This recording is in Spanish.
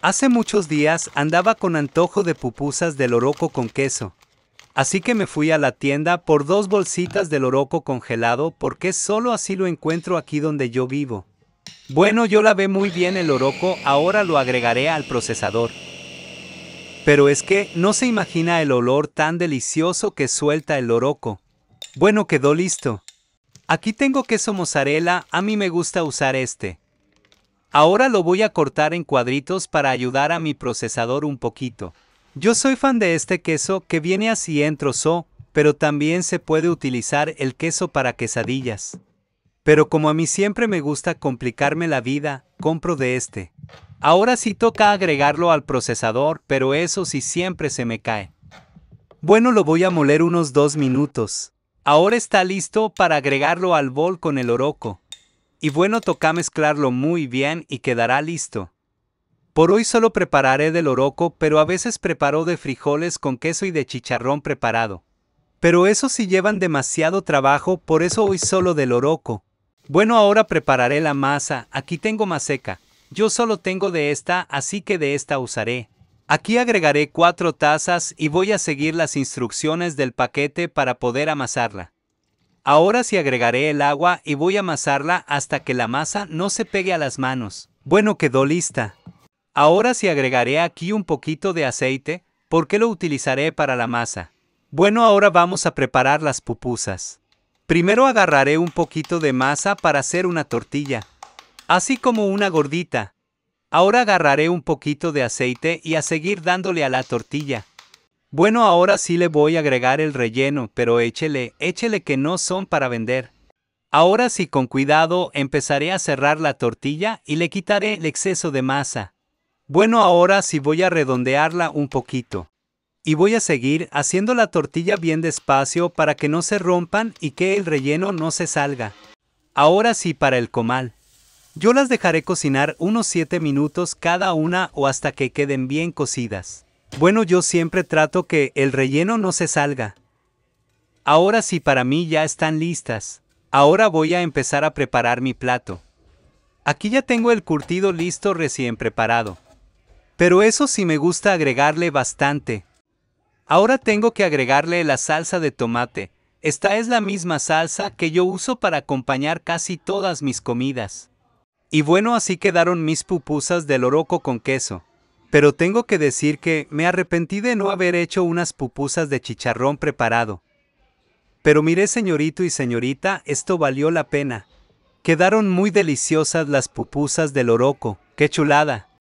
Hace muchos días andaba con antojo de pupusas de loroco con queso. Así que me fui a la tienda por dos bolsitas de loroco congelado porque solo así lo encuentro aquí donde yo vivo. Bueno, yo la ve muy bien el loroco, ahora lo agregaré al procesador. Pero es que no se imagina el olor tan delicioso que suelta el loroco. Bueno, quedó listo. Aquí tengo queso mozzarella, a mí me gusta usar este. Ahora lo voy a cortar en cuadritos para ayudar a mi procesador un poquito. Yo soy fan de este queso que viene así en trozo, pero también se puede utilizar el queso para quesadillas. Pero como a mí siempre me gusta complicarme la vida, compro de este. Ahora sí toca agregarlo al procesador, pero eso sí siempre se me cae. Bueno, lo voy a moler unos dos minutos. Ahora está listo para agregarlo al bol con el oroco. Y bueno, toca mezclarlo muy bien y quedará listo. Por hoy solo prepararé del oroco, pero a veces preparo de frijoles con queso y de chicharrón preparado. Pero eso sí llevan demasiado trabajo, por eso hoy solo del oroco. Bueno, ahora prepararé la masa, aquí tengo maseca. Yo solo tengo de esta, así que de esta usaré. Aquí agregaré cuatro tazas y voy a seguir las instrucciones del paquete para poder amasarla. Ahora sí agregaré el agua y voy a amasarla hasta que la masa no se pegue a las manos. Bueno, quedó lista. Ahora sí agregaré aquí un poquito de aceite, porque lo utilizaré para la masa. Bueno, ahora vamos a preparar las pupusas. Primero agarraré un poquito de masa para hacer una tortilla, así como una gordita. Ahora agarraré un poquito de aceite y a seguir dándole a la tortilla. Bueno, ahora sí le voy a agregar el relleno, pero échele, échele que no son para vender. Ahora sí con cuidado empezaré a cerrar la tortilla y le quitaré el exceso de masa. Bueno, ahora sí voy a redondearla un poquito. Y voy a seguir haciendo la tortilla bien despacio para que no se rompan y que el relleno no se salga. Ahora sí para el comal. Yo las dejaré cocinar unos 7 minutos cada una o hasta que queden bien cocidas. Bueno, yo siempre trato que el relleno no se salga. Ahora sí para mí ya están listas. Ahora voy a empezar a preparar mi plato. Aquí ya tengo el curtido listo recién preparado. Pero eso sí me gusta agregarle bastante. Ahora tengo que agregarle la salsa de tomate. Esta es la misma salsa que yo uso para acompañar casi todas mis comidas. Y bueno, así quedaron mis pupusas del oroco con queso pero tengo que decir que me arrepentí de no haber hecho unas pupusas de chicharrón preparado. Pero miré señorito y señorita, esto valió la pena. Quedaron muy deliciosas las pupusas del oroco, qué chulada.